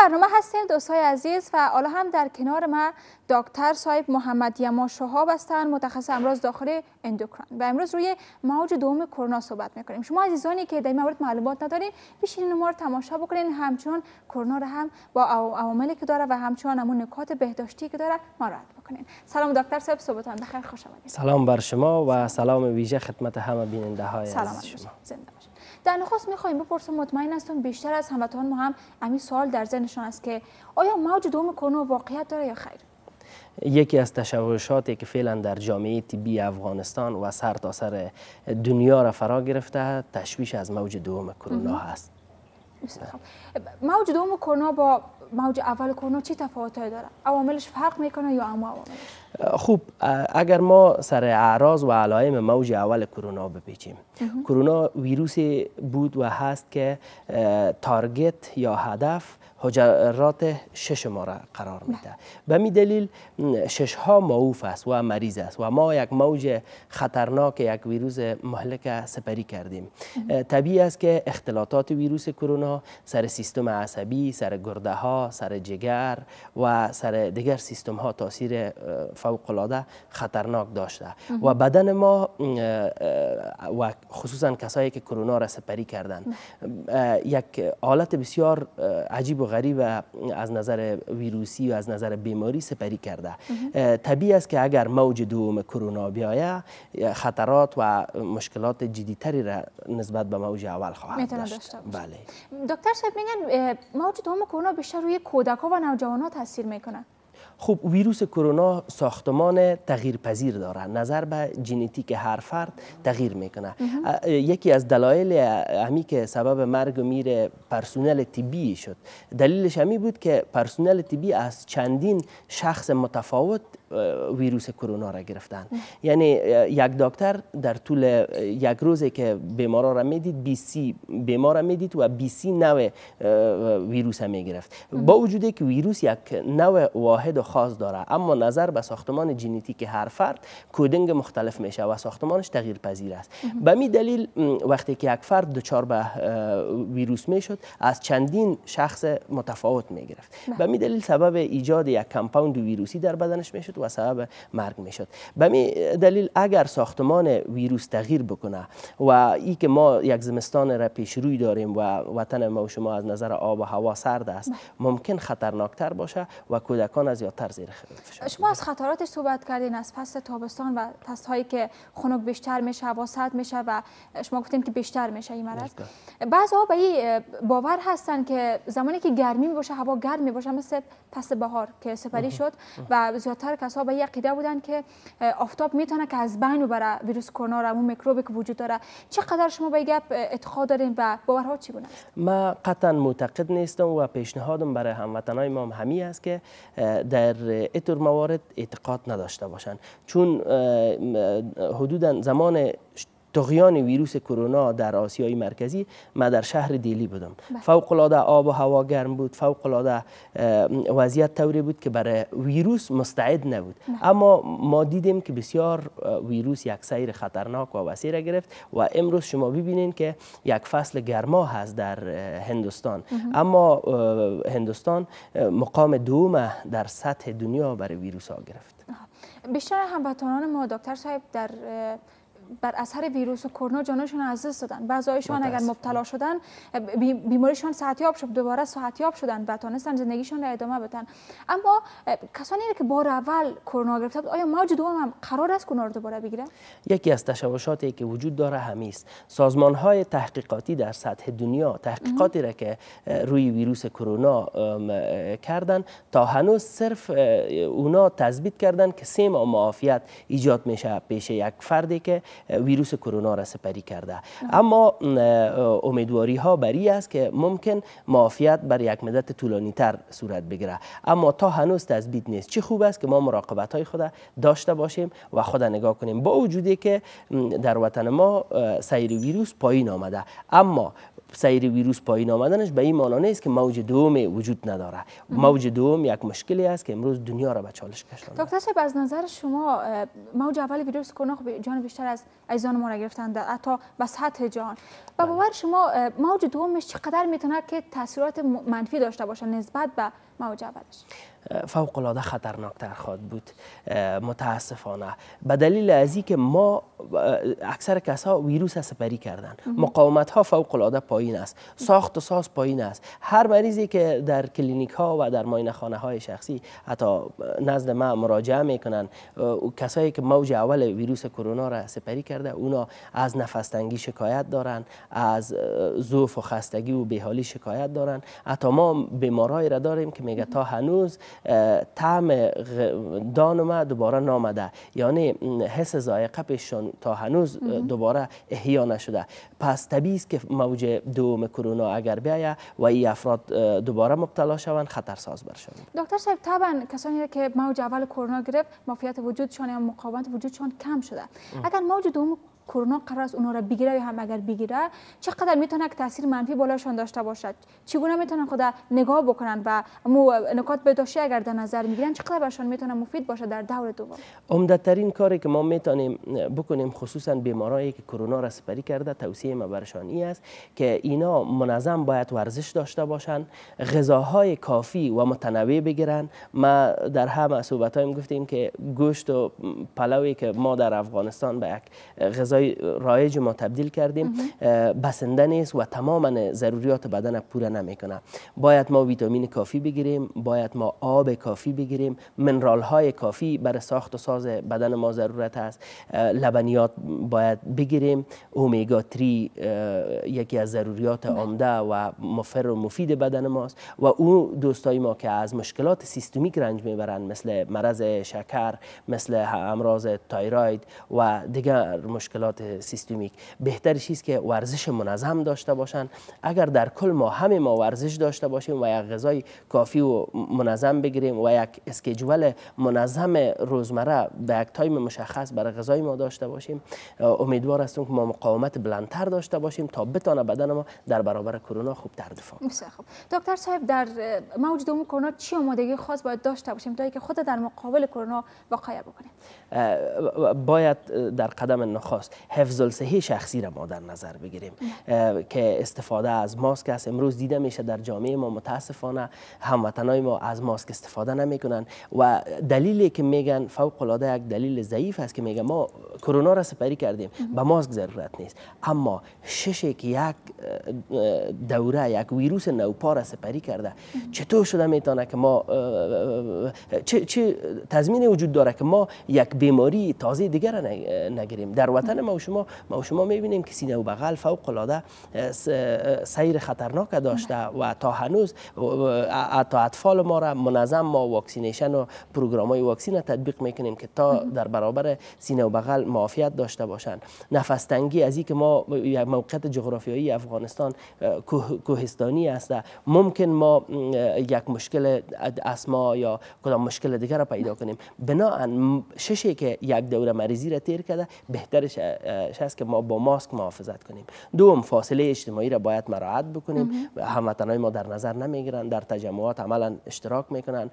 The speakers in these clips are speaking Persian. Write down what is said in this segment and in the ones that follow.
برنامه هستیم دوستای عزیز و حالا هم در کنار ما دکتر صاحب محمد یما شهاب هستند متخصص امراض داخل اندوکران و امروز روی موج دوم کرونا صحبت میکنیم شما عزیزانی که در این مورد معلومات ندارین بشینین ما رو تماشا بکنین همچنان کرونا رو هم با عواملی که داره و همچنان همون نکات بهداشتی که داره مراعات بکنین سلام دکتر صاحب صحبتان بخیر خوش آمدید سلام بر شما و سلام ویژه خدمت همه بیننده های سلام شما زنده باشید در نخست میخوایم بپرسم مطمئن هستم بیشتر از هموطان ما هم همین سوال در ذهنشان است که آیا موج دوم کرونا واقعیت داره یا خیر یکی از تشویشاتی که فعلا در جامعه تیبی افغانستان و سرتاسر سر دنیا را فرا گرفته تشویش از موج دوم کرونا هست موج دوم کرونا با موج اول کرونا چی تفاوت داره عواملش فرق میکنه یا اما عواملش خوب اگر ما سر اعراض و علائم موج اول کرونا بپیچیم کرونا ویروس بود و هست که تارگت یا هدف حجرات شش ما را قرار بله. میده به می دلیل شش ها معوف است و مریض است و ما یک موج خطرناک یک ویروس مهلک سپری کردیم طبیعی است که اختلاطات ویروس کرونا سر سیستم عصبی سر گرده ها سر جگر و سر دیگر سیستم ها تاثیر فوق العاده خطرناک داشته و بدن ما و خصوصا کسایی که کرونا را سپری کردند بله. یک حالت بسیار عجیب و غریب از نظر ویروسی و از نظر بیماری سپری کرده طبیعی است که اگر موج دوم کرونا بیاید خطرات و مشکلات جدیتری را نسبت به موج اول خواهد داشت بله دکتر صاحب میگن موج دوم کرونا بیشتر روی کودکان و نوجوانان تاثیر میکنه خب ویروس کرونا ساختمان تغییرپذیر داره نظر به ژنتیک هر فرد تغییر میکنه یکی از دلایل همی که سبب مرگ و میر پرسونل طبی شد دلیلش همی بود که پرسونل طبی از چندین شخص متفاوت ویروس کرونا را گرفتن یعنی یک دکتر در طول یک روزی که بیمار را میدید سی بیمار را میدید و سی نوع ویروس را میگرفت با وجودی که ویروس یک نوع واحد خاص داره اما نظر به ساختمان ژنتیک هر فرد کودنگ مختلف میشه و ساختمانش تغییر پذیر است به می دلیل وقتی که یک فرد دچار به ویروس میشد از چندین شخص متفاوت می بله. به می دلیل سبب ایجاد یک کمپاوند ویروسی در بدنش میشد و سبب مرگ میشد به می دلیل اگر ساختمان ویروس تغییر بکنه و ای که ما یک زمستان را پیش روی داریم و وطن ما و شما از نظر آب و هوا سرد است بله. ممکن خطرناکتر باشه و کودکان از زیر شما از خطراتش صحبت کردین از فصل تابستان و فصل هایی که خنک بیشتر میشه و سرد میشه و شما گفتین که بیشتر میشه این مرض بعض ها به باور هستن که زمانی که گرمی باشه هوا گرم باشه مثل پس بهار که سپری شد و زیادتر کسا به این عقیده بودن که آفتاب میتونه که از بین برای ویروس کرونا و اون میکروبی که وجود داره چقدر شما به گپ اعتقاد دارین و باورها چی قطعا معتقد نیستم و پیشنهادم برای هموطنای ما است که در در اینطور موارد اعتقاد نداشته باشند چون حدودا زمان تغیان ویروس کرونا در آسیای مرکزی ما در شهر دیلی بودم بله. فوق آب و هوا گرم بود فوق العاده وضعیت طوری بود که برای ویروس مستعد نبود بله. اما ما دیدیم که بسیار ویروس یک سیر خطرناک و وسیع گرفت و امروز شما ببینید که یک فصل گرما هست در هندوستان اما هندوستان مقام دوم در سطح دنیا برای ویروس ها گرفت بیشتر هموطنان ما دکتر صاحب در بر اثر ویروس و کرونا جانشون از دست دادن بعضیشون اگر مبتلا شدن بیماریشان ساعتیاب شد دوباره ساعتیاب شدن و تانستن زندگیشان را ادامه بدن اما کسانی که بار اول کرونا گرفته بود آیا موج دوم هم قرار است کرونا رو دوباره بگیرن؟ یکی از تشوشاتی که وجود داره همیست سازمان های تحقیقاتی در سطح دنیا تحقیقاتی را که روی ویروس کرونا کردن تا هنوز صرف اونا تثبیت کردن که سیم معافیت ایجاد میشه پیش یک فردی که ویروس کرونا را سپری کرده اما امیدواری ها بری است که ممکن معافیت بر یک مدت طولانی تر صورت بگیره اما تا هنوز تثبیت نیست چه خوب است که ما مراقبت های خود داشته باشیم و خود نگاه کنیم با وجودی که در وطن ما سیر ویروس پایین آمده اما سیر ویروس پایین آمدنش به این معنی است که موج دوم وجود نداره موج دوم یک مشکلی است که امروز دنیا را به چالش کشانده دکتر صاحب از نظر شما موج اول ویروس کرونا جان بیشتر از ایزان ما را گرفتند حتی به سطح جان به بله. باور شما موج دومش چقدر میتونه که تاثیرات منفی داشته باشه نسبت به مواجبتش فوق العاده خطرناکتر خواد بود متاسفانه به دلیل از که ما اکثر کسا ویروس سپری کردن مقاومت ها فوق پایین است ساخت و ساز پایین است هر مریضی که در کلینیک ها و در ماینه خانه های شخصی حتی نزد ما مراجعه میکنن کسایی که موج اول ویروس کرونا را سپری کرده اونا از نفستنگی شکایت دارن از ضعف و خستگی و بیحالی شکایت دارن حتی ما بیمارایی را داریم که میگه تا هنوز طعم دان دوباره نامده یعنی حس ذائقه پیششان تا هنوز دوباره احیا نشده پس طبیعی است که موج دوم کرونا اگر بیاید و این افراد دوباره مبتلا شوند خطر ساز برشون دکتر صاحب طبعا کسانی که موج اول کرونا گرفت مافیات وجودشان یا مقاومت وجودشان کم شده اگر موج دوم کرونا قرار است اونا را بگیره یا هم اگر بگیره چقدر میتونه که تاثیر منفی بالاشان داشته باشد چگونه میتونن خود نگاه بکنن و مو نکات بهداشتی اگر در نظر میگیرن چقدر برشان میتونه مفید باشه در دور دوم عمده ترین کاری که ما میتونیم بکنیم خصوصا بیمارایی که کرونا را سپری کرده توصیه ما برشان این است که اینا منظم باید ورزش داشته باشند غذاهای کافی و متنوع بگیرن ما در همه هایم گفتیم که گوشت و پلوی که ما در افغانستان به یک غذا غذای رایج ما تبدیل کردیم بسنده نیست و تمام ضروریات بدن پوره نمیکنه باید ما ویتامین کافی بگیریم باید ما آب کافی بگیریم منرال های کافی برای ساخت و ساز بدن ما ضرورت است لبنیات باید بگیریم اومیگا 3 یکی از ضروریات آمده و مفر و مفید بدن ماست و او دوستای ما که از مشکلات سیستمیک رنج میبرند مثل مرض شکر مثل امراض تایراید و دیگر مشکلات مشکلات سیستمیک بهتر چیز که ورزش منظم داشته باشن اگر در کل ما همه ما ورزش داشته باشیم و یک غذای کافی و منظم بگیریم و یک اسکیجول منظم روزمره به یک تایم مشخص برای غذای ما داشته باشیم امیدوار هستم که ما مقاومت بلندتر داشته باشیم تا بتانه بدن ما در برابر کرونا خوب خوبتر دفاع بسیار خوب دکتر صاحب در موج دوم کرونا چی آمادگی خاص باید داشته باشیم تا که خود در مقابل کرونا وقایع بکنیم باید در قدم نخواست حفظ الصحه شخصی را ما در نظر بگیریم که استفاده از ماسک است امروز دیده میشه در جامعه ما متاسفانه هموطنای ما از ماسک استفاده نمیکنن و دلیلی که میگن فوق العاده یک دلیل ضعیف است که میگن ما کرونا را سپری کردیم به ماسک ضرورت نیست اما شش که یک دوره یک ویروس نوپا را سپری کرده چطور شده میتونه که ما چه تضمین وجود داره که ما یک بیماری تازه دیگر نگیریم در وطن ما و شما ما و شما میبینیم که سینه و بغل فوق العاده سیر خطرناک داشته و تا هنوز تا اطفال ما را منظم ما واکسینیشن و پروگرام های واکسین تطبیق میکنیم که تا در برابر سینه و بغل معافیت داشته باشند نفس تنگی از اینکه ما موقعیت جغرافیایی افغانستان کوهستانی است ممکن ما یک مشکل اسما یا کدام مشکل دیگر را پیدا کنیم بنا ششی که یک دوره مریضی را تیر کرده بهترش شست که ما با ماسک محافظت کنیم دوم فاصله اجتماعی را باید مراعات بکنیم هموطنای ما در نظر نمیگیرن در تجمعات عملا اشتراک میکنند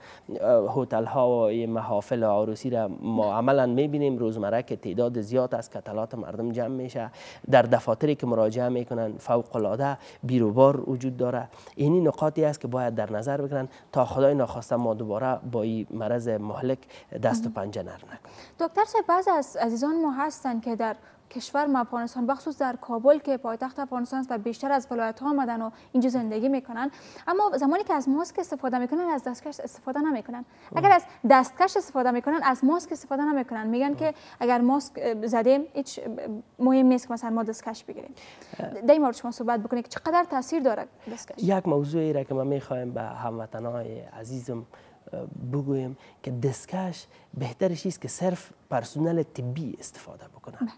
هتل ها و محافل عروسی را ما عملا میبینیم روزمره که تعداد زیاد از کتلات مردم جمع میشه در دفاتری که مراجعه میکنند فوق العاده بیروبار وجود داره اینی نقاطی است که باید در نظر بگیرند تا خدای ناخواسته ما دوباره با این مرض مهلک دست و پنجه نرم نکنیم دکتر صاحب بعض از عزیزان ما هستند که در کشور ما افغانستان بخصوص در کابل که پایتخت افغانستان است و بیشتر از ولایت ها آمدن و اینجا زندگی میکنن اما زمانی که از ماسک استفاده میکنن از دستکش استفاده نمیکنن خب. اگر از دستکش استفاده میکنن از ماسک استفاده نمیکنن میگن که خب. اگر ماسک زدیم هیچ مهم نیست که مثلا ما دستکش بگیریم در مورد شما صحبت بکنید چقدر تاثیر داره دستکش یک موضوعی را که ما میخوایم به هموطنای عزیزم بگویم که دستکش بهتر چیز که صرف پرسنل طبی استفاده بکنه بله.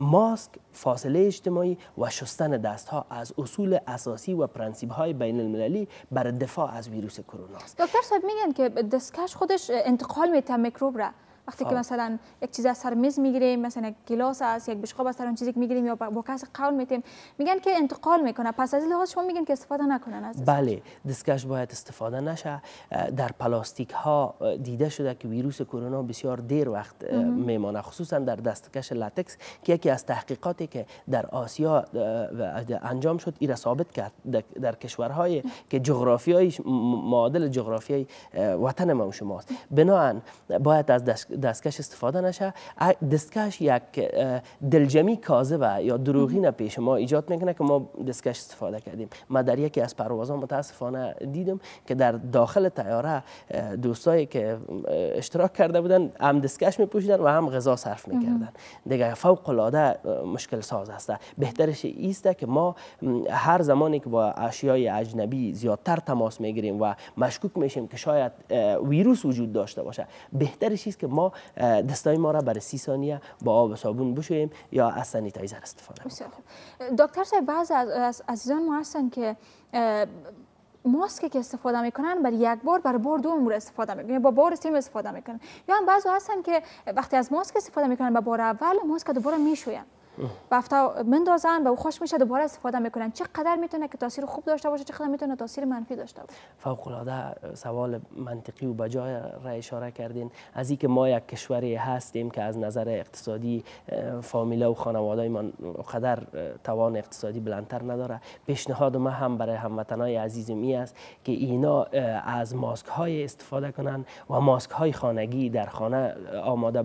ماسک فاصله اجتماعی و شستن دستها از اصول اساسی و پرنسیب های بین المللی برای دفاع از ویروس کرونا است دکتر صاحب میگن که دستکش خودش انتقال میتن میکروب را وقتی که خب. مثلا یک چیز از سر میز میگیریم مثلا یک گلاس است یک بشقاب از سر اون چیزی که میگیریم یا با کس قول میتیم میگن که انتقال میکنه پس از لحاظ شما میگن که استفاده نکنن از بله دستکش باید استفاده نشه در پلاستیک ها دیده شده که ویروس کرونا بسیار دیر وقت میمانه خصوصا در دستکش لاتکس که یکی از تحقیقاتی که در آسیا انجام شد ایرا ثابت کرد در کشورهای که جغرافیای معادل جغرافیای وطن ما شماست بناهن باید از دستکش استفاده نشه دستکش یک دلجمی و یا نه پیش ما ایجاد میکنه که ما دستکش استفاده کردیم ما در یکی از پروازها متاسفانه دیدم که در داخل تیاره دوستایی که اشتراک کرده بودن هم دستکش میپوشیدن و هم غذا صرف میکردن دیگه فوق العاده مشکل ساز است بهترش ایسته که ما هر زمانی که با اشیای اجنبی زیادتر تماس میگیریم و مشکوک میشیم که شاید ویروس وجود داشته باشه بهترش است که ما دستای ما را برای سی ثانیه با آب و صابون بشوییم یا از سانیتایزر استفاده کنیم دکتر صاحب بعض از عزیزان ما هستن که ماسک که استفاده میکنن برای یک بار بر بار دوم رو استفاده میکنن یعنی با بار سیم استفاده میکنن یا هم بعضی هستن که وقتی از ماسک استفاده میکنن با بار اول ماسک دوباره میشوین و مندازن و خوش میشه دوباره استفاده میکنن چقدر میتونه که تاثیر خوب داشته باشه چقدر میتونه تاثیر منفی داشته باشه فوق العاده سوال منطقی و بجای را اشاره کردین از اینکه ما یک کشوری هستیم که از نظر اقتصادی فامیله و خانواده ما قدر توان اقتصادی بلندتر نداره پیشنهاد ما هم برای هموطنای عزیزم می است که اینا از ماسک های استفاده کنن و ماسک های خانگی در خانه آماده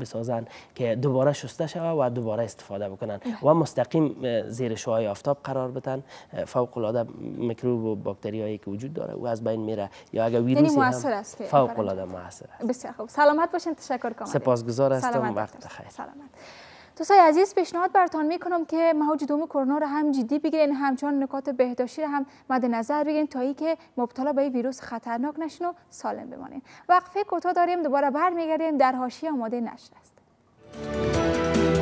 بسازن که دوباره شسته شود و دوباره استفاده بکنن بله. و مستقیم زیر شعاع آفتاب قرار بتن فوق العاده میکروب و باکتریایی که وجود داره او از بین میره یا اگر یعنی ویروسی هم فوق العاده موثر است بسیار خوب سلامت باشین تشکر کنم سپاسگزار هستم وقت خیر سلامت دوستای عزیز پیشنهاد می کنم که موج دوم کرونا رو هم جدی بگیرین همچنان نکات بهداشتی رو هم مد نظر بگیرین تا ای که مبتلا به ویروس خطرناک نشین و سالم بمانین وقفه کوتاه داریم دوباره برمیگردیم در حاشیه آماده نشر است